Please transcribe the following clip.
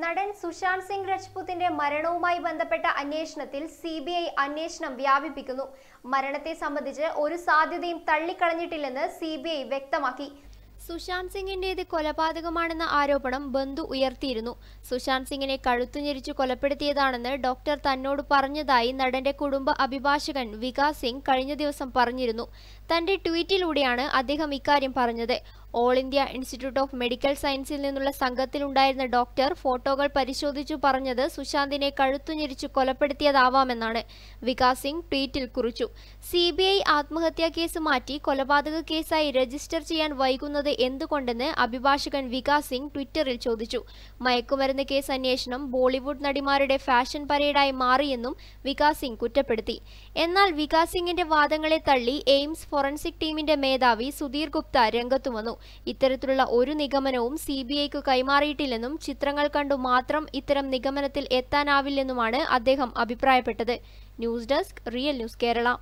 നടൻ സുശാന്ത് സിംഗ് രജ്പുത്തിന്റെ മരണവുമായി ബന്ധപ്പെട്ട അന്വേഷണത്തിൽ സി ബി ഐ അന്വേഷണം വ്യാപിപ്പിക്കുന്നു മരണത്തെ സംബന്ധിച്ച് ഒരു സാധ്യതയും തള്ളിക്കളഞ്ഞിട്ടില്ലെന്ന് സി ബി ഐ വ്യക്തമാക്കി സുശാന്ത് സിംഗിന്റേത് കൊലപാതകമാണെന്ന ആരോപണം ബന്ധു ഉയർത്തിയിരുന്നു സുശാന്ത് സിംഗിനെ കഴുത്തുഞ്ഞിരിച്ചു കൊലപ്പെടുത്തിയതാണെന്ന് ഡോക്ടർ തന്നോട് പറഞ്ഞതായി നടന്റെ കുടുംബ അഭിഭാഷകൻ വികാസ് സിംഗ് കഴിഞ്ഞ ദിവസം പറഞ്ഞിരുന്നു തന്റെ ട്വീറ്റിലൂടെയാണ് അദ്ദേഹം ഇക്കാര്യം പറഞ്ഞത് all India institute of medical സയൻസിൽ നിന്നുള്ള സംഘത്തിലുണ്ടായിരുന്ന ഡോക്ടർ ഫോട്ടോകൾ പരിശോധിച്ചു പറഞ്ഞത് സുശാന്തിനെ കഴുത്തുഞ്ഞിരിച്ചു കൊലപ്പെടുത്തിയതാവാമെന്നാണ് വികാസ് സിംഗ് ട്വീറ്റിൽ കുറിച്ചു സി ബി ഐ ആത്മഹത്യാ കേസ് മാറ്റി കൊലപാതക കേസായി രജിസ്റ്റർ ചെയ്യാൻ വൈകുന്നത് എന്തുകൊണ്ടെന്ന് അഭിഭാഷകൻ വികാസ് സിംഗ് ട്വിറ്ററിൽ ചോദിച്ചു മയക്കുമരുന്ന് കേസ് അന്വേഷണം ബോളിവുഡ് നടിമാരുടെ ഫാഷൻ പരേഡായി മാറിയെന്നും വികാസ് സിംഗ് കുറ്റപ്പെടുത്തി എന്നാൽ വികാസ് സിംഗിന്റെ വാദങ്ങളെ തള്ളി എയിംസ് ഫോറൻസിക് ടീമിന്റെ മേധാവി സുധീർ ഗുപ്ത രംഗത്തുവന്നു ഇത്തരത്തിലുള്ള ഒരു നിഗമനവും സി ബി ഐക്ക് കൈമാറിയിട്ടില്ലെന്നും ചിത്രങ്ങൾ കണ്ടു മാത്രം ഇത്തരം നിഗമനത്തിൽ എത്താനാവില്ലെന്നുമാണ് അദ്ദേഹം അഭിപ്രായപ്പെട്ടത് news desk real news Kerala